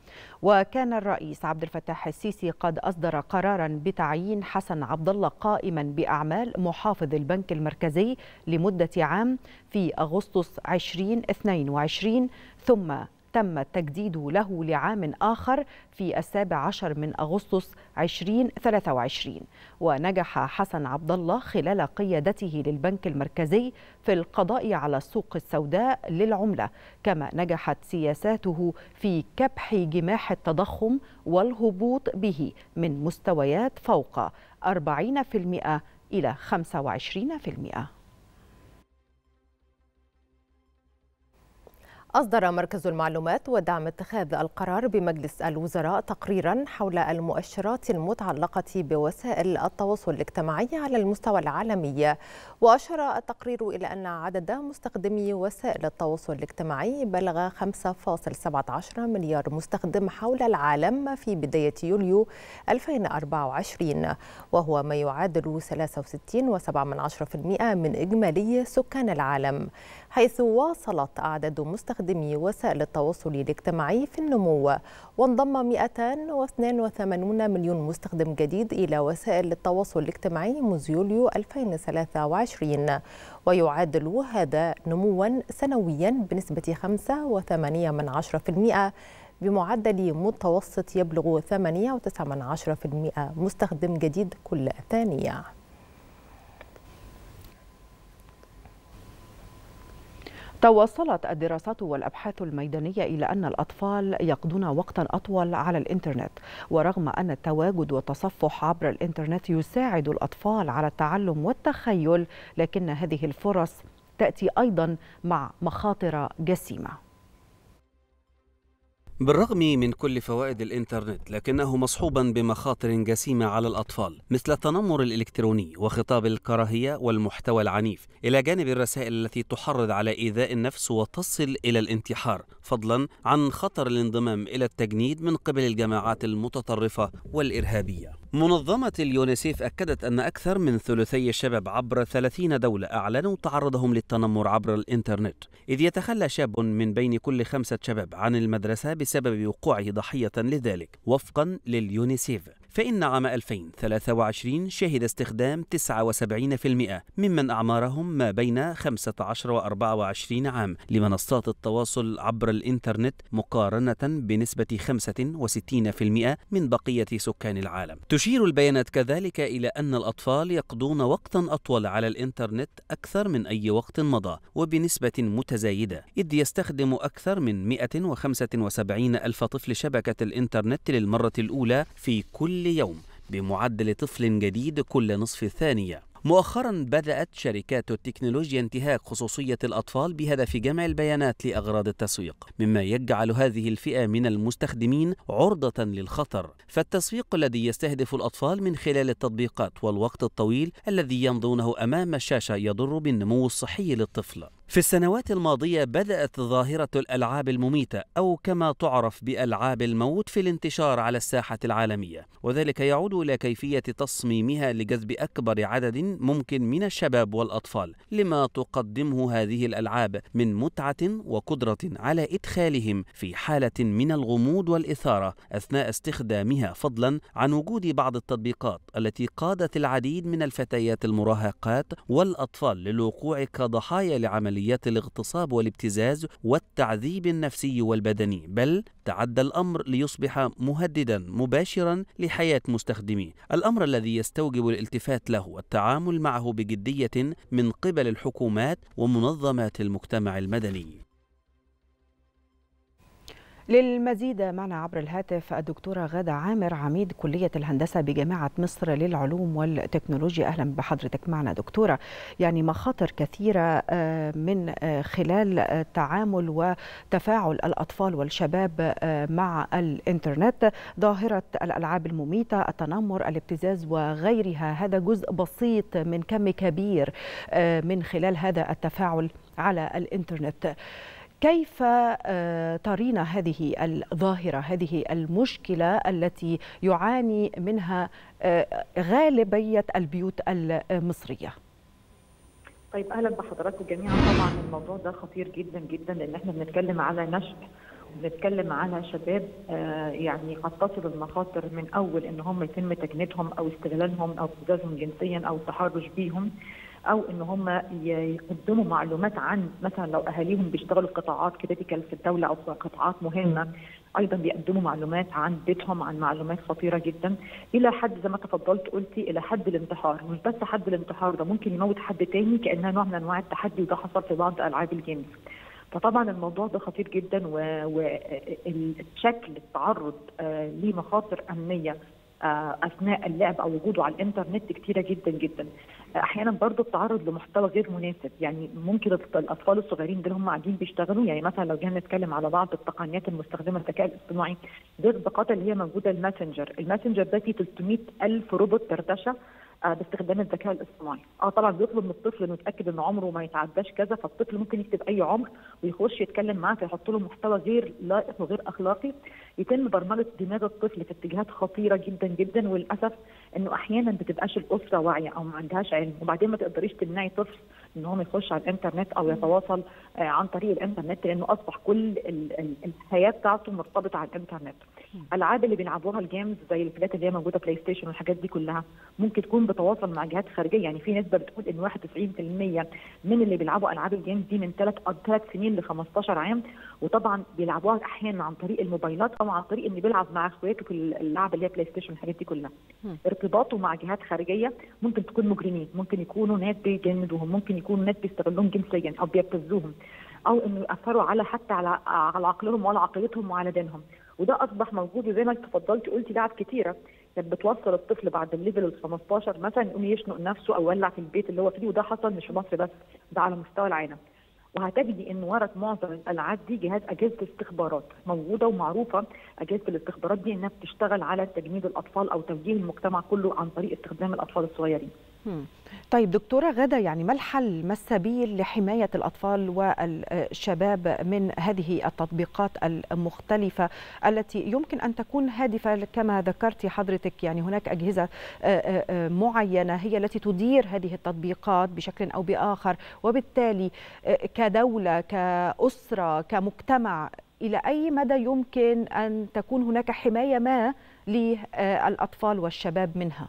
وكان الرئيس عبد الفتاح السيسي قد أصدر قرارا بتعيين حسن عبد الله قائما بأعمال محافظ البنك المركزي لمدة عام في أغسطس 2022 ثم تم التجديد له لعام آخر في السابع عشر من أغسطس 2023 ونجح حسن عبد الله خلال قيادته للبنك المركزي في القضاء على السوق السوداء للعملة كما نجحت سياساته في كبح جماح التضخم والهبوط به من مستويات فوق 40% إلى 25% أصدر مركز المعلومات ودعم اتخاذ القرار بمجلس الوزراء تقريرا حول المؤشرات المتعلقة بوسائل التواصل الاجتماعي على المستوى العالمي وأشار التقرير إلى أن عدد مستخدمي وسائل التواصل الاجتماعي بلغ 5.17 مليار مستخدم حول العالم في بداية يوليو 2024 وهو ما يعادل 63.7% من إجمالي سكان العالم حيث واصلت أعداد مستخدمي وسائل التواصل الاجتماعي في النمو وانضم 282 مليون مستخدم جديد إلى وسائل التواصل الاجتماعي منذ يوليو 2023 ويعادل هذا نموا سنويا بنسبة 5.8% بمعدل متوسط يبلغ 8.9% مستخدم جديد كل ثانية توصلت الدراسات والأبحاث الميدانية إلى أن الأطفال يقضون وقتا أطول على الإنترنت ورغم أن التواجد والتصفح عبر الإنترنت يساعد الأطفال على التعلم والتخيل لكن هذه الفرص تأتي أيضا مع مخاطر جسيمة بالرغم من كل فوائد الإنترنت لكنه مصحوبا بمخاطر جسيمة على الأطفال مثل التنمر الإلكتروني وخطاب الكراهية والمحتوى العنيف إلى جانب الرسائل التي تحرض على إيذاء النفس وتصل إلى الانتحار فضلا عن خطر الانضمام إلى التجنيد من قبل الجماعات المتطرفة والإرهابية منظمة اليونيسيف أكدت أن أكثر من ثلثي الشباب عبر 30 دولة أعلنوا تعرضهم للتنمر عبر الإنترنت إذ يتخلى شاب من بين كل خمسة شباب عن المدرسة بسبب وقوعه ضحية لذلك وفقا لليونيسيف فإن عام 2023 شهد استخدام 79% ممن أعمارهم ما بين 15 و 24 عام لمنصات التواصل عبر الإنترنت مقارنة بنسبة 65% من بقية سكان العالم. تشير البيانات كذلك إلى أن الأطفال يقضون وقتا أطول على الإنترنت أكثر من أي وقت مضى وبنسبة متزايدة إذ يستخدم أكثر من 175 ألف طفل شبكة الإنترنت للمرة الأولى في كل كل يوم بمعدل طفل جديد كل نصف ثانية مؤخرا بدأت شركات التكنولوجيا انتهاك خصوصية الأطفال بهدف جمع البيانات لأغراض التسويق مما يجعل هذه الفئة من المستخدمين عرضة للخطر فالتسويق الذي يستهدف الأطفال من خلال التطبيقات والوقت الطويل الذي يمضونه أمام الشاشة يضر بالنمو الصحي للطفل في السنوات الماضية بدأت ظاهرة الألعاب المميتة أو كما تعرف بألعاب الموت في الانتشار على الساحة العالمية، وذلك يعود إلى كيفية تصميمها لجذب أكبر عدد ممكن من الشباب والأطفال، لما تقدمه هذه الألعاب من متعة وقدرة على إدخالهم في حالة من الغموض والإثارة أثناء استخدامها فضلاً عن وجود بعض التطبيقات التي قادت العديد من الفتيات المراهقات والأطفال للوقوع كضحايا لعمل عمليات الاغتصاب والابتزاز والتعذيب النفسي والبدني بل تعدى الأمر ليصبح مهددا مباشرا لحياة مستخدميه الأمر الذي يستوجب الالتفات له والتعامل معه بجدية من قبل الحكومات ومنظمات المجتمع المدني للمزيد معنا عبر الهاتف الدكتورة غادة عامر عميد كلية الهندسة بجامعة مصر للعلوم والتكنولوجيا أهلا بحضرتك معنا دكتورة يعني مخاطر كثيرة آه، من آه، خلال آه، تعامل وتفاعل الأطفال والشباب مع الإنترنت ظاهرة الألعاب المميتة التنمر الابتزاز وغيرها هذا جزء بسيط من كم كبير من خلال هذا التفاعل على الإنترنت كيف آه، ترين هذه الظاهرة هذه المشكلة التي يعاني منها آه، غالبية البيوت المصرية؟ طيب اهلا بحضراتكم جميعا طبعا الموضوع ده خطير جدا جدا لان احنا بنتكلم على نشأ بنتكلم على شباب آه، يعني قد تصل المخاطر من اول ان هم يتم تجنيدهم او استغلالهم او ابتزازهم جنسيا او التحرش بيهم او ان هم يقدموا معلومات عن مثلا لو اهاليهم بيشتغلوا في قطاعات كريتيكال في الدوله او في قطاعات مهمه ايضا بيقدموا معلومات عن بيتهم عن معلومات خطيره جدا الى حد زي ما تفضلت قلتي الى حد الانتحار مش بس حد الانتحار ده ممكن يموت حد تاني كانها نوع من انواع التحدي وده حصل في بعض العاب الجيمز فطبعا الموضوع ده خطير جدا وشكل التعرض آه، لمخاطر امنيه آه، اثناء اللعب او وجوده على الانترنت كتيره جدا جدا احيانا برضه التعرض لمحتوى غير مناسب يعني ممكن الاطفال الصغيرين دول هم قاعدين بيشتغلوا يعني مثلا لو جينا نتكلم على بعض التقنيات المستخدمه الذكاء الاصطناعي غير الباقات اللي هي موجوده الماسنجر الماسنجر ده فيه 300 الف روبوت دردشه آه، باستخدام الذكاء الاصطناعي اه طبعا بيطلب من الطفل انه يتاكد ان عمره ما يتعداش كذا فالطفل ممكن يكتب اي عمر ويخش يتكلم معاه فيحط له محتوى غير لائق وغير اخلاقي يتم برمجه دماغ الطفل في اتجاهات خطيره جدا جدا وللاسف انه احيانا بتبقاش الاسره واعيه او ما عندهاش علم وبعدين ما تقدريش تمنعي طفل ان هو يخش على الانترنت او يتواصل آه، عن طريق الانترنت لانه اصبح كل الحياه بتاعته مرتبطه على الانترنت. الالعاب اللي بيلعبوها الجيمز زي الفلات اللي هي موجوده بلاي ستيشن والحاجات دي كلها ممكن تكون بتواصل مع جهات خارجيه يعني في نسبه بتقول ان 91% من اللي بيلعبوا العاب الجيمز دي من 3 ثلاث سنين ل 15 عام وطبعا بيلعبوها احيانا عن طريق الموبايلات او عن طريق ان بيلعب مع اخواته في اللعب اللي هي بلاي ستيشن والحاجات دي كلها. ارتباطه مع جهات خارجيه ممكن تكون مجرمين، ممكن يكونوا ناس بيجندوهم، ممكن يكون الناس بيستغلوهم جنسيا او بيبتزوهم او انه ياثروا على حتى على على عقلهم وعلى عقيدتهم وعلى دينهم وده اصبح موجود وزي ما انت تفضلتي قلتي لعب كتيره كانت بتوصل الطفل بعد الليفل ال 15 مثلا يقوم يشنق نفسه او يولع في البيت اللي هو فيه وده حصل مش في مصر بس ده على مستوى العالم وهتجدي ان ورا معظم الالعاب دي جهاز اجهزه استخبارات موجوده ومعروفه اجهزه الاستخبارات دي انها بتشتغل على تجنيد الاطفال او توجيه المجتمع كله عن طريق استخدام الاطفال الصغيرين. طيب دكتوره غدا يعني ما الحل ما السبيل لحمايه الاطفال والشباب من هذه التطبيقات المختلفه التي يمكن ان تكون هادفه كما ذكرتي حضرتك يعني هناك اجهزه آه، آه، آه، معينه هي التي تدير هذه التطبيقات بشكل او باخر وبالتالي كدوله كاسره كمجتمع الى اي مدى يمكن ان تكون هناك حمايه ما للاطفال والشباب منها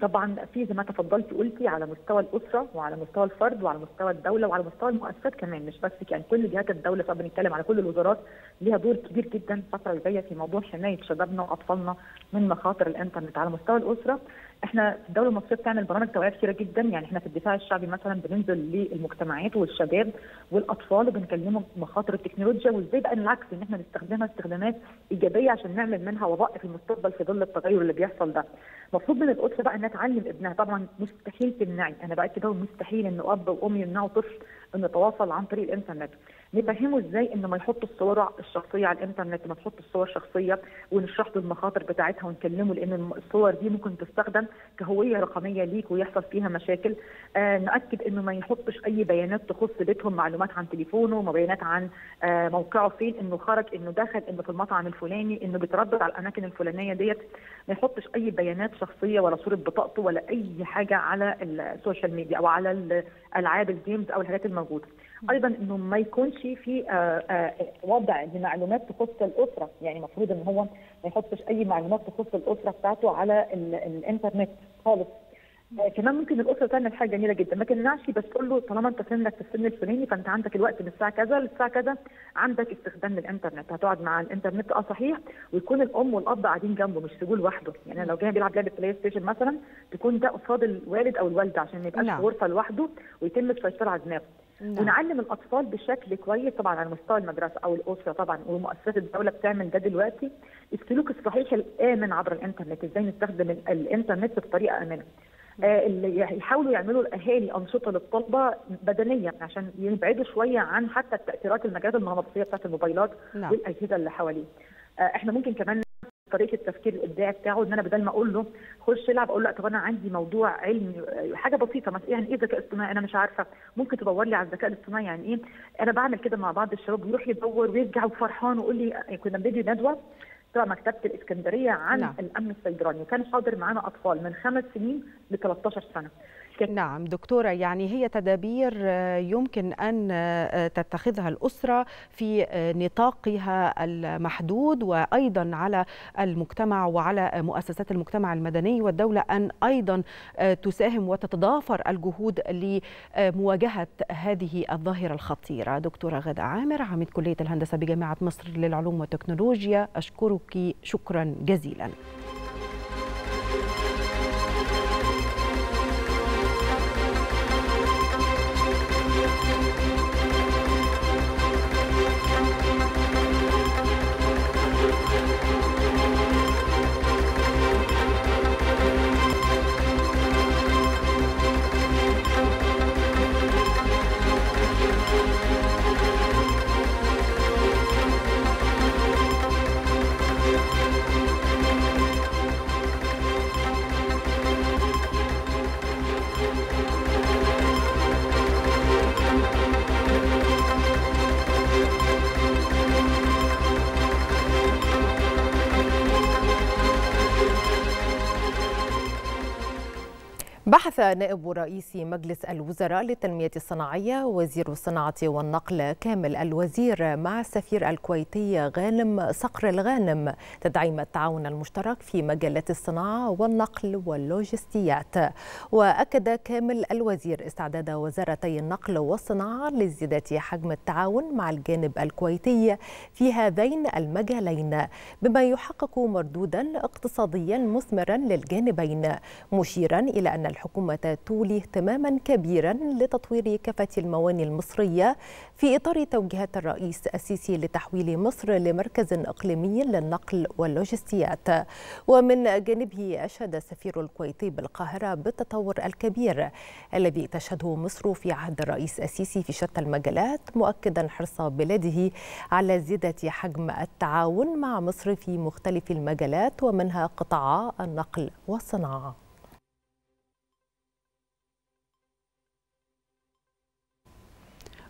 طبعا في زي ما تفضلتي قلتي على مستوى الاسره وعلى مستوى الفرد وعلى مستوى الدوله وعلى مستوى المؤسسات كمان مش بس يعني كل جهات الدوله طبعا بنتكلم على كل الوزارات ليها دور كبير جدا الفتره الجايه في موضوع حمايه شبابنا واطفالنا من مخاطر الانترنت على مستوى الاسره احنا في الدوله المصريه بتعمل برامج توعيه كتيره جدا يعني احنا في الدفاع الشعبي مثلا بننزل للمجتمعات والشباب والاطفال وبنكلمهم مخاطر التكنولوجيا وازاي بقى العكس ان احنا نستخدمها استخدامات ايجابيه عشان نعمل منها وباء في المستقبل في ظل التغير اللي بيحصل ده. المفروض من الاسره بقى انها تعلم ابنها طبعا مستحيل تمنعي انا بقى كده مستحيل ان اب وام يمنعوا طفل نتواصل عن طريق الانترنت نفهمه ازاي انه ما يحط الصور الشخصيه على الانترنت ما تحط الصور الشخصيه ونشرح له المخاطر بتاعتها ونكلمه لان الصور دي ممكن تستخدم كهويه رقميه ليك ويحصل فيها مشاكل آه ناكد انه ما يحطش اي بيانات تخص بيتهم معلومات عن تليفونه بيانات عن آه موقعه فين انه خرج انه دخل انه في المطعم الفلاني انه بيتردد على الاماكن الفلانيه ديت ما يحطش اي بيانات شخصيه ولا صوره بطاقته ولا اي حاجه على السوشيال ميديا او على العاب الجيمز او الحاجات الم... موجوده ايضا انه ما يكونش في آه، آه، وضع لمعلومات تخص الاسره يعني المفروض ان هو ما يحطش اي معلومات تخص الاسره بتاعته على الانترنت خالص آه، كمان ممكن الاسره تعمل حاجه جميله جدا ما تمنعش بس تقول له طالما انت سنك في السن الفلاني فانت عندك الوقت من الساعه كذا للساعه كذا عندك استخدام للانترنت هتقعد مع الانترنت اه صحيح ويكون الام والاب قاعدين جنبه مش سيبوه لوحده يعني لو جاي بيلعب لعبه بلاي ستيشن مثلا تكون ده قصاد الوالد او الوالده عشان ما يبقاش نعم. في غرفه لوحده ويتم السيطره على دماغه نعم. ونعلم الاطفال بشكل كويس طبعا على مستوى المدرسه او الاسره طبعا ومؤسسات الدوله بتعمل ده دلوقتي السلوك الصحيح الامن عبر الانترنت ازاي نستخدم الانترنت بطريقه امنه آه، اللي يحاولوا يعملوا الاهالي انشطه للطلبه بدنيا عشان يبعدوا شويه عن حتى التاثيرات المجالات المغناطيسيه بتاعت الموبايلات نعم. والاجهزه اللي حواليه آه، احنا ممكن كمان طريقه التفكير الابداعي بتاعه ان انا بدل ما اقول له خش العب اقول له طب انا عندي موضوع علمي حاجه بسيطه مثلا يعني ايه ذكاء اصطناعي انا مش عارفه ممكن تدور لي على الذكاء الاصطناعي يعني ايه انا بعمل كده مع بعض الشباب بيروح يدور ويرجع وفرحان ويقول لي كنا بنجي ندوه تبع مكتبه الاسكندريه عن لا. نعم. الامن السيبراني وكان حاضر معانا اطفال من خمس سنين ل 13 سنه ممكن نعم دكتورة يعني هي تدابير آه، يمكن أن آه، آه، تتخذها الأسرة في نطاقها المحدود وأيضا على المجتمع وعلى مؤسسات المجتمع المدني والدولة أن أيضا تساهم وتتضافر الجهود لمواجهة هذه الظاهرة الخطيرة دكتورة غادة عامر عميد كلية الهندسة بجامعة مصر للعلوم والتكنولوجيا أشكرك شكرا جزيلا بحث نائب رئيس مجلس الوزراء للتنمية الصناعية وزير الصناعة والنقل كامل الوزير مع السفير الكويتي غانم صقر الغانم تدعيم التعاون المشترك في مجالات الصناعة والنقل واللوجستيات وأكد كامل الوزير استعداد وزارتي النقل والصناعة لازدادة حجم التعاون مع الجانب الكويتي في هذين المجالين بما يحقق مردودا اقتصاديا مثمرا للجانبين مشيرا إلى أن الحكومة الحكومة تولي اهتماما كبيرا لتطوير كافة المواني المصرية في إطار توجيهات الرئيس السيسي لتحويل مصر لمركز إقليمي للنقل واللوجستيات ومن جانبه أشاد السفير الكويتي بالقاهرة بالتطور الكبير الذي تشهده مصر في عهد الرئيس السيسي في شتى المجالات مؤكدا حرص بلاده على زيادة حجم التعاون مع مصر في مختلف المجالات ومنها قطاع النقل والصناعه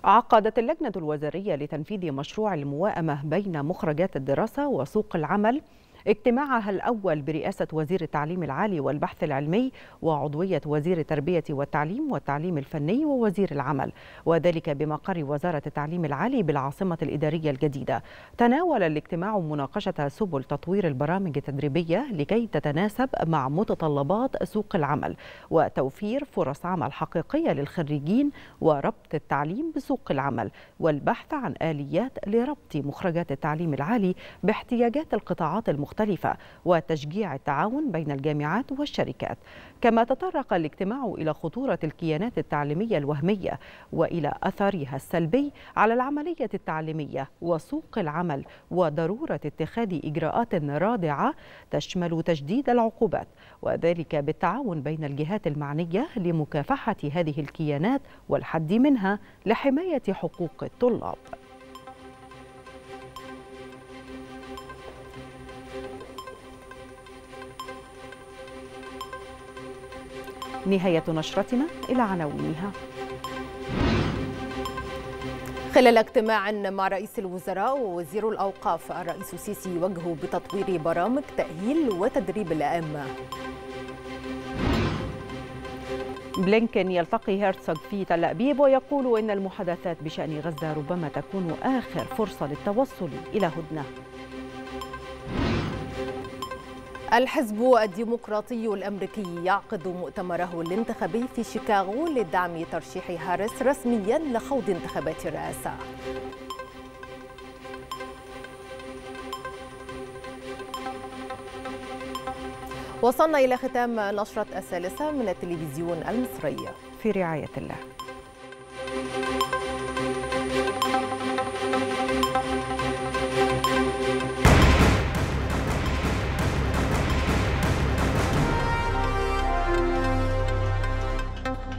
عقدت اللجنة الوزارية لتنفيذ مشروع الموائمة بين مخرجات الدراسة وسوق العمل اجتماعها الأول برئاسة وزير التعليم العالي والبحث العلمي وعضوية وزير التربية والتعليم والتعليم الفني ووزير العمل وذلك بمقر وزارة التعليم العالي بالعاصمة الإدارية الجديدة تناول الاجتماع مناقشة سبل تطوير البرامج التدريبية لكي تتناسب مع متطلبات سوق العمل وتوفير فرص عمل حقيقية للخريجين وربط التعليم بسوق العمل والبحث عن آليات لربط مخرجات التعليم العالي باحتياجات القطاعات المختلفة المختلفة وتشجيع التعاون بين الجامعات والشركات كما تطرق الاجتماع إلى خطورة الكيانات التعليمية الوهمية وإلى أثرها السلبي على العملية التعليمية وسوق العمل وضرورة اتخاذ إجراءات رادعة تشمل تجديد العقوبات وذلك بالتعاون بين الجهات المعنية لمكافحة هذه الكيانات والحد منها لحماية حقوق الطلاب نهاية نشرتنا إلى عناوينها خلال اجتماع مع رئيس الوزراء ووزير الأوقاف الرئيس السيسي يوجه بتطوير برامج تأهيل وتدريب الأئمة بلينكن يلتقي هيرتسوغ في تل أبيب ويقول إن المحادثات بشأن غزة ربما تكون آخر فرصة للتوصل إلى هدنة الحزب الديمقراطي الامريكي يعقد مؤتمره الانتخابي في شيكاغو لدعم ترشيح هاريس رسميا لخوض انتخابات الرئاسه وصلنا إلى ختام نشرة الثالثة من التلفزيون المصري في رعاية الله